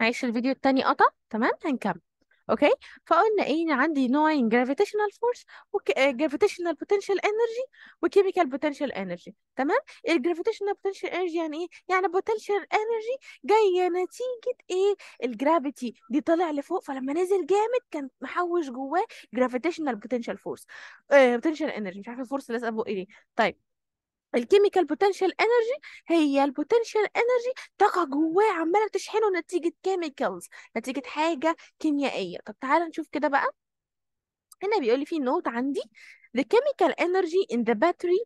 معلش الفيديو التاني قطع تمام هنكمل اوكي فقلنا ايه عندي نوعين جرافيتيشنال فورس وجرافيتيشنال بوتنشال انرجي وكيميكال بوتنشال انرجي تمام الجرافيتيشنال بوتنشال انرجي يعني ايه يعني بوتنشال انرجي جايه نتيجه ايه الجرافيتي دي طالع لفوق فلما نزل جامد كان محوش جواه جرافيتيشنال بوتنشال فورس بوتنشال انرجي مش عارفه الفورس لازقه بقى ايه طيب الكيميكال بوتنشال انرجي هي البوتنشال انرجي طاقه جواه عماله تشحنه نتيجه كيميكالز نتيجه حاجه كيميائيه طب تعالى نشوف كده بقى هنا بيقول لي في نوت عندي the chemical energy in the battery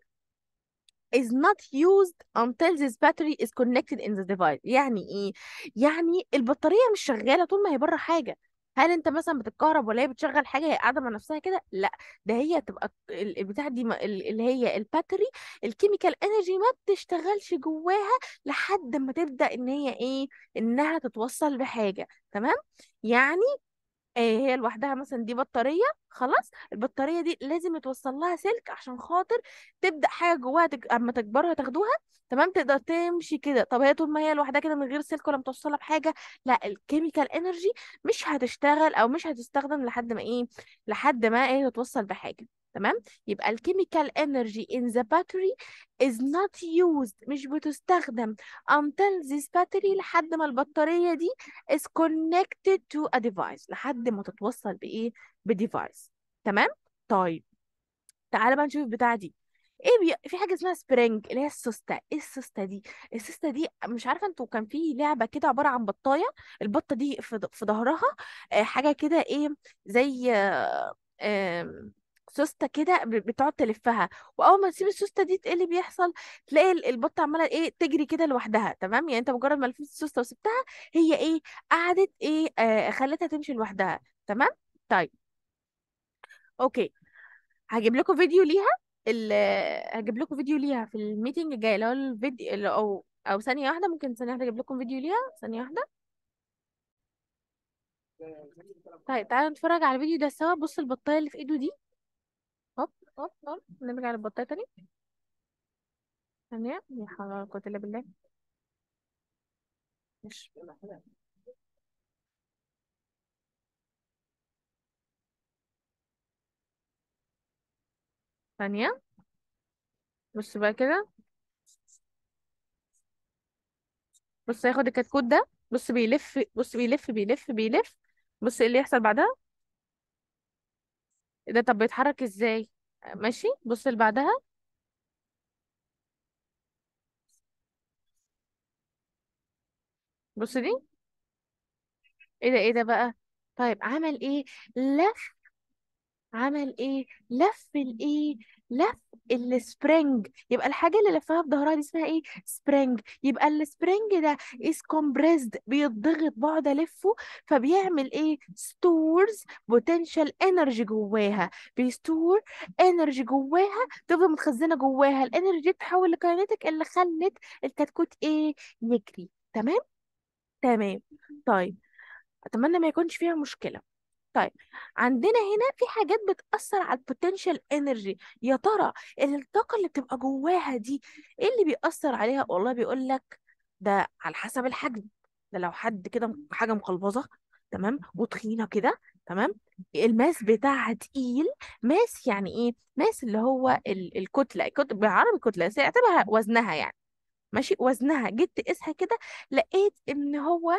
is not used until this battery is connected in the device يعني ايه يعني البطاريه مش شغاله طول ما هي بره حاجه هل انت مثلا بتتكهرب ولا هي بتشغل حاجه هي قاعده مع نفسها كده لا ده هي تبقى البتاع دي اللي هي الباتري الكيميكال انرجي ما بتشتغلش جواها لحد ما تبدا ان هي ايه انها تتوصل بحاجه تمام يعني آه هي لوحدها مثلا دي بطارية خلاص البطارية دي لازم يتوصل لها سلك عشان خاطر تبدأ حاجة جواها تج... أما تكبرها تاخدوها تمام تقدر تمشي كده طب هي طول ما هي لوحدها كده من غير سلك ولا متوصلة بحاجة لا الكيميكال انرجي مش هتشتغل أو مش هتستخدم لحد ما إيه لحد ما إيه تتوصل بحاجة تمام يبقى الكيميكال انرجي in the battery is not used مش بتستخدم until this battery لحد ما البطارية دي is connected to a device لحد ما تتوصل بإيه بديفايس تمام طيب تعالى بقى نشوف البتاعة دي ايه بي... في حاجه اسمها سبرينج اللي هي السوسته ايه السوسته دي السوسته دي مش عارفه انتوا كان في لعبه كده عباره عن بطايه البطه دي في ظهرها آه، حاجه كده ايه زي آه سوسته كده بتقعد تلفها واول ما تسيب السوسته دي ايه اللي بيحصل تلاقي البطه عماله ايه تجري كده لوحدها تمام يعني انت مجرد ما لفيت السوسته وسبتها هي ايه قعدت ايه آه خلتها تمشي لوحدها تمام طيب اوكي هجيب لكم فيديو ليها ال... هجيب لكم فيديو ليها في الميتنج الجاي اللي هو الفيديو اللي او او ثانيه واحده ممكن ثانيه واحده اجيب لكم فيديو ليها ثانيه واحده طيب تعالوا نتفرج على الفيديو ده سوا بص البطايه اللي في ايده دي هوب هوب هوب نرجع للبطاية تاني ثانية يا حرام ولا قوة بالله مش ثانية بص بقى كده بص هياخد الكتكوت ده بص بيلف بص بيلف بيلف بيلف بص ايه اللي يحصل بعدها إيه ده طب بيتحرك ازاي ماشي بص اللي بعدها بص دي ايه ده ايه ده بقى طيب عمل ايه لف عمل ايه لف الايه لف السبرينج يبقى الحاجه اللي لفها في ظهرها دي اسمها ايه سبرينج يبقى السبرينج ده از كومبريسد بيتضغط بقعد الفه فبيعمل ايه ستورز بوتنشال انرجي جواها بيستور انرجي جواها تفضل متخزنه جواها الانرجي تتحول لكاينتك اللي خلت الكتكوت ايه يجري تمام تمام طيب اتمنى ما يكونش فيها مشكله طيب عندنا هنا في حاجات بتأثر على البوتنشال انرجي يا ترى الطاقة اللي بتبقى جواها دي ايه اللي بيأثر عليها والله بيقول لك ده على حسب الحجم ده لو حد كده حاجة مقلبظة تمام وتخينة كده تمام الماس بتاعها تقيل ماس يعني ايه ماس اللي هو الكتلة بالعربي كتلة اعتبرها وزنها يعني ماشي وزنها جيت تقيسها كده لقيت ان هو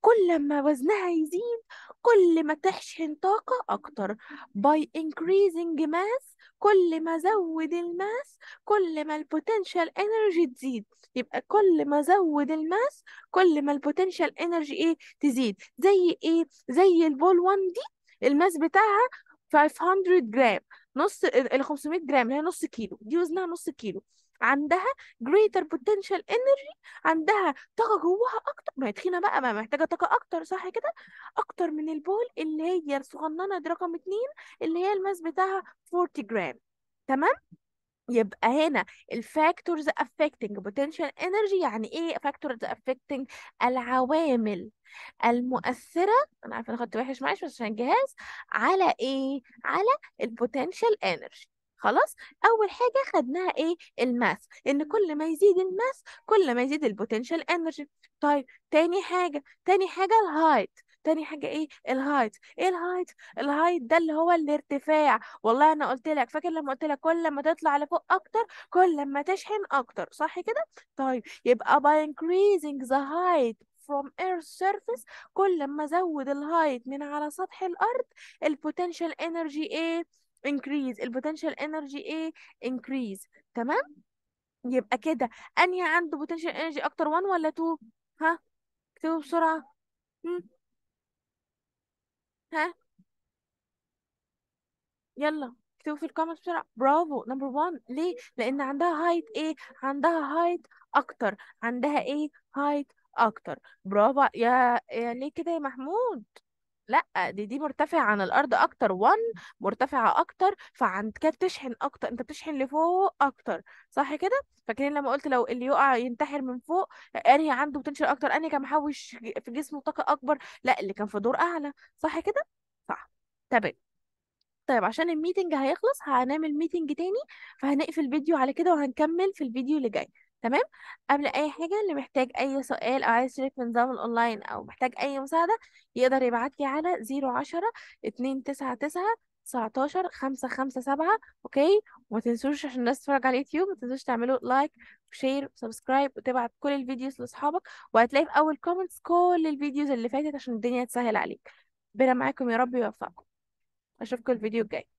كل ما وزنها يزيد كل ما تحشن طاقة أكتر by increasing mass كل ما زود الماس كل ما البوتنشال انرجي تزيد يبقى كل ما زود الماس كل ما البوتنشال انرجي ايه تزيد زي ايه زي البول 1 دي الماس بتاعها 500 جرام نص ال 500 جرام اللي هي نص كيلو دي وزنها نص كيلو عندها greater potential energy عندها طاقة جواها أكتر ما هي تخينة بقى ما محتاجة طاقة أكتر صح كده أكتر من البول اللي هي الصغننة دي رقم اتنين اللي هي الماس بتاعها 40 جرام تمام يبقى هنا الفاكتورز affecting potential energy يعني ايه فاكتورز affecting العوامل المؤثرة انا عارفة انا خدت وحش معلش بس عشان الجهاز على ايه على البوتنشال انرجي خلاص اول حاجه خدناها ايه الماس ان كل ما يزيد الماس كل ما يزيد البوتنشال انرجي طيب تاني حاجه تاني حاجه الهايت تاني حاجة ايه الهايت ايه الهايت الهايت ده اللي هو الارتفاع والله انا قلت لك فاكر لما قلت لك كل ما تطلع لفوق اكتر كل ما تشحن اكتر صح كده طيب يبقى by increasing the height from earth surface كل ما ازود الهايت من على سطح الارض البوتنشال انرجي ايه increase البوتنشال انرجي ايه increase تمام يبقى كده انهي عنده بوتنشال انرجي اكتر 1 ولا 2 ها اكتبوا بسرعه ها يلا اكتبوا في الكومنت بسرعه برافو نمبر 1 ليه لان عندها هايت ايه عندها هايت اكتر عندها ايه هايت اكتر برافو يا يا ليه كده يا محمود لا دي دي مرتفعه عن الارض اكتر وان مرتفعه اكتر فعند كده بتشحن اكتر انت بتشحن لفوق اكتر صح كده فاكرين لما قلت لو اللي يقع ينتحر من فوق انهي عنده بتنشر اكتر انهي كان محوش في جسمه طاقه اكبر لا اللي كان في دور اعلى صح كده صح تمام طيب عشان الميتنج هيخلص هنعمل ميتنج تاني فهنقفل الفيديو على كده وهنكمل في الفيديو اللي جاي تمام قبل اي حاجه اللي محتاج اي سؤال او عايز يشترك في نظام الاونلاين او محتاج اي مساعده يقدر يبعت لي على 010 299 19 557 اوكي وما تنسوش عشان الناس تتفرج على اليوتيوب ما تنسوش تعملوا لايك وشير وسبسكرايب وتبعت كل الفيديوز لاصحابك وهتلاقي في اول كومنتس كل الفيديوز اللي فاتت عشان الدنيا تسهل عليك ربنا معاكم يا رب يوفقكم اشوفكم الفيديو الجاي